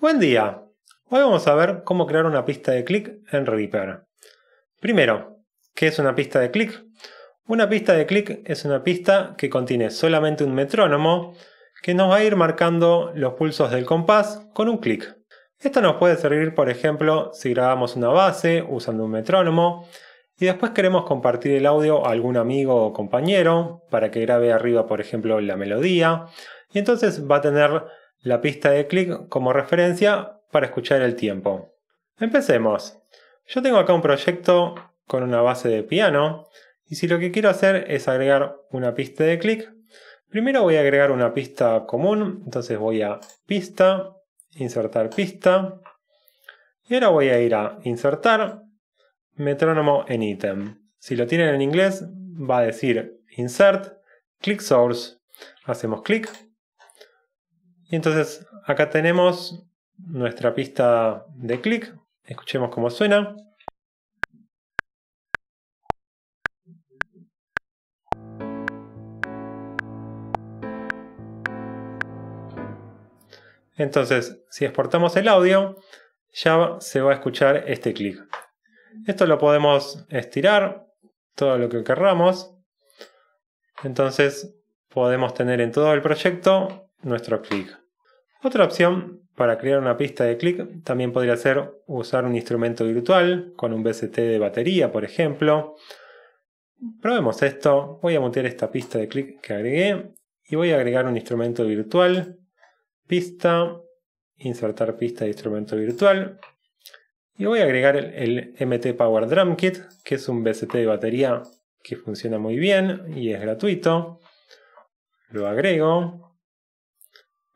Buen día. Hoy vamos a ver cómo crear una pista de clic en Reaper. Primero, ¿qué es una pista de clic? Una pista de clic es una pista que contiene solamente un metrónomo que nos va a ir marcando los pulsos del compás con un clic. Esto nos puede servir, por ejemplo, si grabamos una base usando un metrónomo y después queremos compartir el audio a algún amigo o compañero para que grabe arriba, por ejemplo, la melodía. Y entonces va a tener la pista de clic como referencia para escuchar el tiempo. Empecemos. Yo tengo acá un proyecto con una base de piano y si lo que quiero hacer es agregar una pista de clic, primero voy a agregar una pista común, entonces voy a pista, insertar pista y ahora voy a ir a insertar metrónomo en ítem. Si lo tienen en inglés va a decir insert click source, hacemos clic y entonces acá tenemos nuestra pista de clic. Escuchemos cómo suena. Entonces, si exportamos el audio, ya se va a escuchar este clic. Esto lo podemos estirar todo lo que querramos. Entonces, podemos tener en todo el proyecto nuestro clic. Otra opción para crear una pista de clic también podría ser usar un instrumento virtual con un BCT de batería, por ejemplo. Probemos esto. Voy a mutear esta pista de clic que agregué y voy a agregar un instrumento virtual. Pista, insertar pista de instrumento virtual. Y voy a agregar el, MT Power Drum Kit, que es un BCT de batería que funciona muy bien y es gratuito. Lo agrego.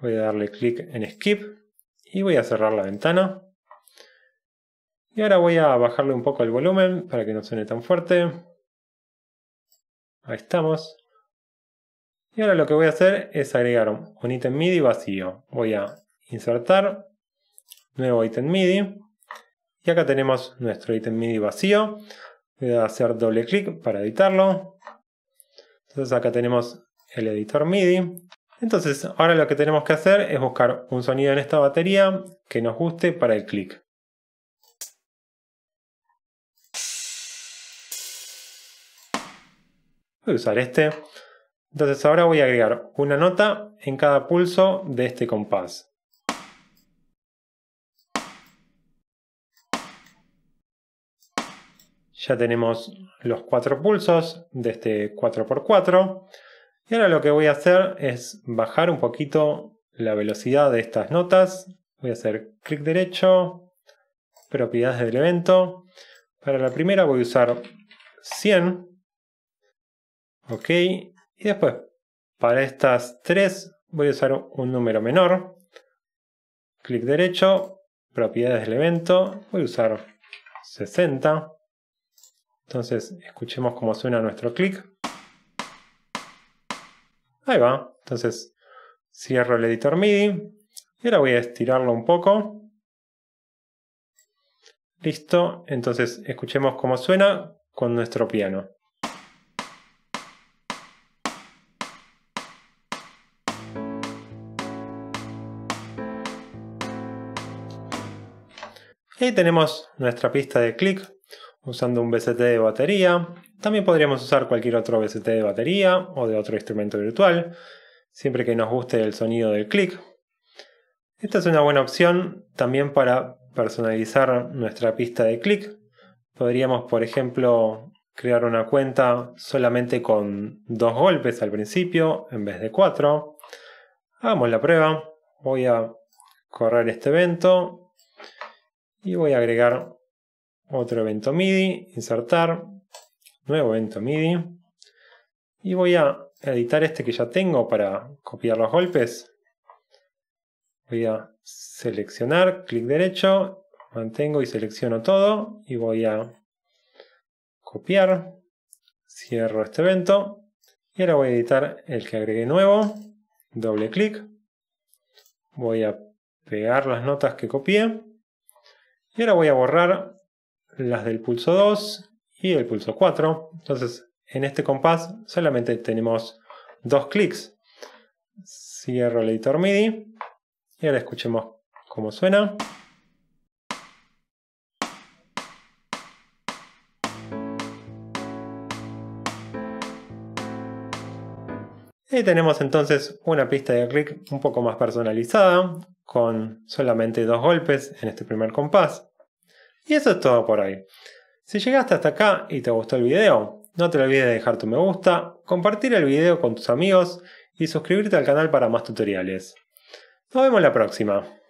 Voy a darle clic en Skip y voy a cerrar la ventana. Y ahora voy a bajarle un poco el volumen para que no suene tan fuerte. Ahí estamos. Y ahora lo que voy a hacer es agregar un ítem MIDI vacío. Voy a insertar, nuevo ítem MIDI. Y acá tenemos nuestro ítem MIDI vacío. Voy a hacer doble clic para editarlo. Entonces acá tenemos el editor MIDI. Entonces, ahora lo que tenemos que hacer es buscar un sonido en esta batería que nos guste para el clic. Voy a usar este. Entonces ahora voy a agregar una nota en cada pulso de este compás. Ya tenemos los cuatro pulsos de este 4x4. Y ahora lo que voy a hacer es bajar un poquito la velocidad de estas notas. Voy a hacer clic derecho, propiedades del evento. Para la primera voy a usar 100. Ok. Y después, para estas tres voy a usar un número menor. Clic derecho, propiedades del evento. Voy a usar 60. Entonces, escuchemos cómo suena nuestro clic. Ahí va. Entonces cierro el editor MIDI. Y ahora voy a estirarlo un poco. Listo. Entonces escuchemos cómo suena con nuestro piano. Ahí tenemos nuestra pista de click usando un BCT de batería. También podríamos usar cualquier otro VCT de batería o de otro instrumento virtual, siempre que nos guste el sonido del clic. Esta es una buena opción también para personalizar nuestra pista de clic. Podríamos, por ejemplo, crear una cuenta solamente con dos golpes al principio en vez de cuatro. Hagamos la prueba. Voy a correr este evento y voy a agregar otro evento MIDI, insertar, nuevo evento MIDI. Y voy a editar este que ya tengo para copiar los golpes. Voy a seleccionar, clic derecho, mantengo y selecciono todo y voy a copiar. Cierro este evento. Y ahora voy a editar el que agregué nuevo. Doble clic. Voy a pegar las notas que copié. Y ahora voy a borrar las del pulso 2 y el pulso 4. Entonces, en este compás solamente tenemos dos clics. Cierro el editor MIDI y ahora escuchemos cómo suena. Y tenemos entonces una pista de clic un poco más personalizada, con solamente dos golpes en este primer compás. Y eso es todo por hoy. Si llegaste hasta acá y te gustó el video, no te olvides de dejar tu me gusta, compartir el video con tus amigos y suscribirte al canal para más tutoriales. Nos vemos la próxima.